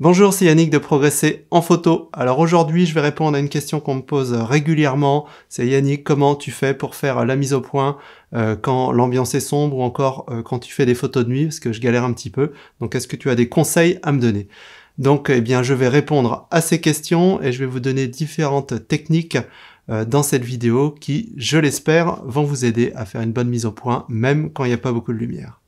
Bonjour, c'est Yannick de Progresser en photo. Alors aujourd'hui, je vais répondre à une question qu'on me pose régulièrement. C'est Yannick, comment tu fais pour faire la mise au point euh, quand l'ambiance est sombre ou encore euh, quand tu fais des photos de nuit parce que je galère un petit peu. Donc est-ce que tu as des conseils à me donner Donc eh bien, je vais répondre à ces questions et je vais vous donner différentes techniques euh, dans cette vidéo qui, je l'espère, vont vous aider à faire une bonne mise au point même quand il n'y a pas beaucoup de lumière.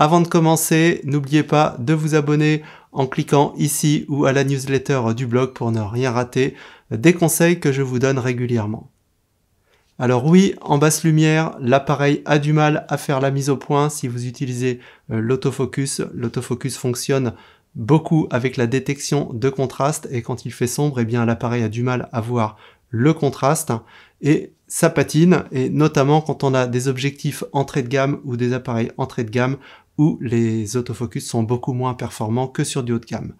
Avant de commencer, n'oubliez pas de vous abonner en cliquant ici ou à la newsletter du blog pour ne rien rater des conseils que je vous donne régulièrement. Alors oui, en basse lumière, l'appareil a du mal à faire la mise au point si vous utilisez euh, l'autofocus. L'autofocus fonctionne beaucoup avec la détection de contraste et quand il fait sombre, eh bien l'appareil a du mal à voir le contraste et ça patine et notamment quand on a des objectifs entrée de gamme ou des appareils entrée de gamme, où les autofocus sont beaucoup moins performants que sur du haut de gamme.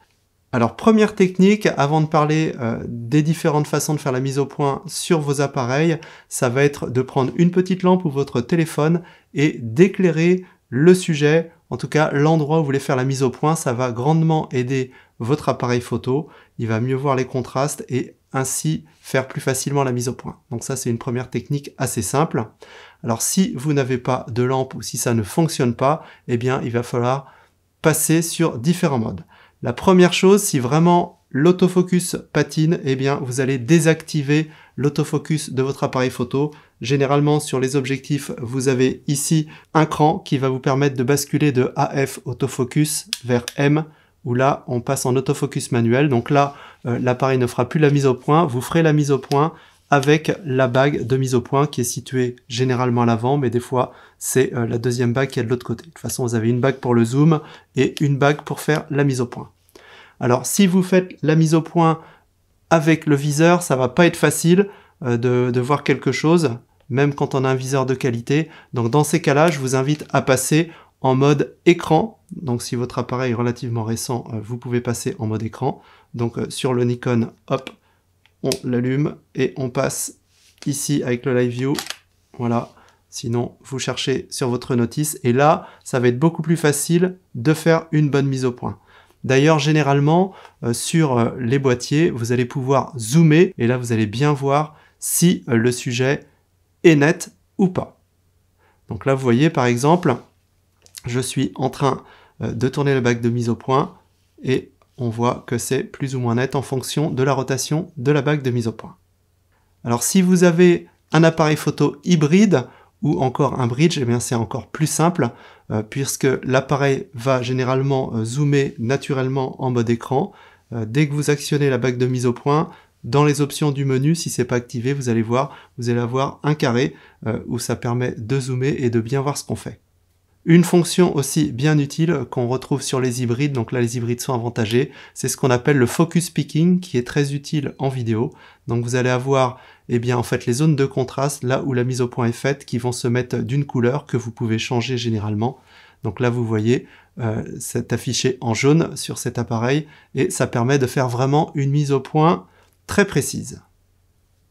Alors première technique, avant de parler euh, des différentes façons de faire la mise au point sur vos appareils, ça va être de prendre une petite lampe ou votre téléphone et d'éclairer le sujet, en tout cas l'endroit où vous voulez faire la mise au point, ça va grandement aider votre appareil photo, il va mieux voir les contrastes et ainsi faire plus facilement la mise au point. Donc ça, c'est une première technique assez simple. Alors si vous n'avez pas de lampe ou si ça ne fonctionne pas, eh bien, il va falloir passer sur différents modes. La première chose, si vraiment l'autofocus patine, eh bien, vous allez désactiver l'autofocus de votre appareil photo. Généralement, sur les objectifs, vous avez ici un cran qui va vous permettre de basculer de AF autofocus vers M où là, on passe en autofocus manuel. Donc là, euh, l'appareil ne fera plus la mise au point. Vous ferez la mise au point avec la bague de mise au point qui est située généralement à l'avant, mais des fois, c'est euh, la deuxième bague qui est de l'autre côté. De toute façon, vous avez une bague pour le zoom et une bague pour faire la mise au point. Alors, si vous faites la mise au point avec le viseur, ça va pas être facile euh, de voir quelque chose, même quand on a un viseur de qualité. Donc, dans ces cas-là, je vous invite à passer en mode écran donc si votre appareil est relativement récent, euh, vous pouvez passer en mode écran. Donc euh, sur le Nikon, hop, on l'allume et on passe ici avec le Live View. Voilà. Sinon, vous cherchez sur votre notice et là, ça va être beaucoup plus facile de faire une bonne mise au point. D'ailleurs, généralement, euh, sur les boîtiers, vous allez pouvoir zoomer et là, vous allez bien voir si le sujet est net ou pas. Donc là, vous voyez, par exemple, je suis en train euh, de tourner la bague de mise au point et on voit que c'est plus ou moins net en fonction de la rotation de la bague de mise au point. Alors si vous avez un appareil photo hybride ou encore un bridge, eh c'est encore plus simple euh, puisque l'appareil va généralement euh, zoomer naturellement en mode écran. dès que vous actionnez la bague de mise au point, dans les options du menu, si ce n'est pas activé, vous allez voir, vous allez avoir un carré où ça permet de zoomer et de bien voir ce qu'on fait. Une fonction aussi bien utile qu'on retrouve sur les hybrides, donc là les hybrides sont avantagés, c'est ce qu'on appelle le focus picking qui est très utile en vidéo. Donc vous allez avoir eh bien en fait les zones de contraste là où la mise au point est faite qui vont se mettre d'une couleur que vous pouvez changer généralement. Donc là vous voyez euh, c'est affiché en jaune sur cet appareil et ça permet de faire vraiment une mise au point très précise.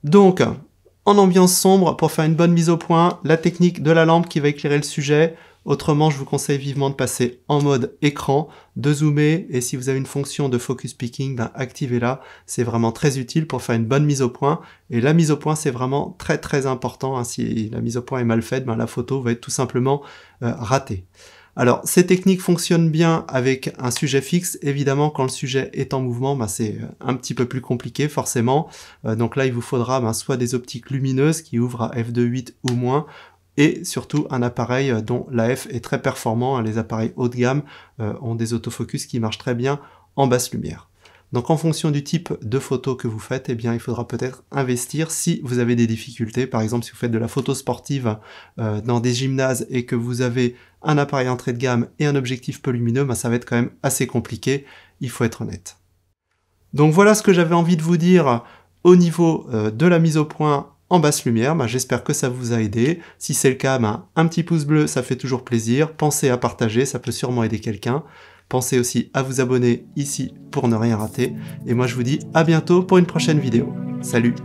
Donc en ambiance sombre pour faire une bonne mise au point, la technique de la lampe qui va éclairer le sujet, Autrement, je vous conseille vivement de passer en mode écran, de zoomer, et si vous avez une fonction de focus picking, ben activez-la. C'est vraiment très utile pour faire une bonne mise au point. Et la mise au point, c'est vraiment très très important. Hein. Si la mise au point est mal faite, ben la photo va être tout simplement euh, ratée. Alors, ces techniques fonctionnent bien avec un sujet fixe. Évidemment, quand le sujet est en mouvement, ben, c'est euh, un petit peu plus compliqué, forcément. Euh, donc là, il vous faudra ben, soit des optiques lumineuses qui ouvrent à f2.8 ou moins, et surtout un appareil euh, dont l'AF est très performant. Hein, les appareils haut de gamme euh, ont des autofocus qui marchent très bien en basse lumière. Donc en fonction du type de photo que vous faites, eh bien il faudra peut-être investir si vous avez des difficultés. Par exemple, si vous faites de la photo sportive euh, dans des gymnases et que vous avez un appareil entrée de gamme et un objectif peu lumineux, ben, ça va être quand même assez compliqué, il faut être honnête. Donc voilà ce que j'avais envie de vous dire au niveau de la mise au point en basse lumière. Bah, j'espère que ça vous a aidé. Si c'est le cas, bah, un petit pouce bleu, ça fait toujours plaisir. Pensez à partager, ça peut sûrement aider quelqu'un. Pensez aussi à vous abonner ici pour ne rien rater. Et moi je vous dis à bientôt pour une prochaine vidéo. Salut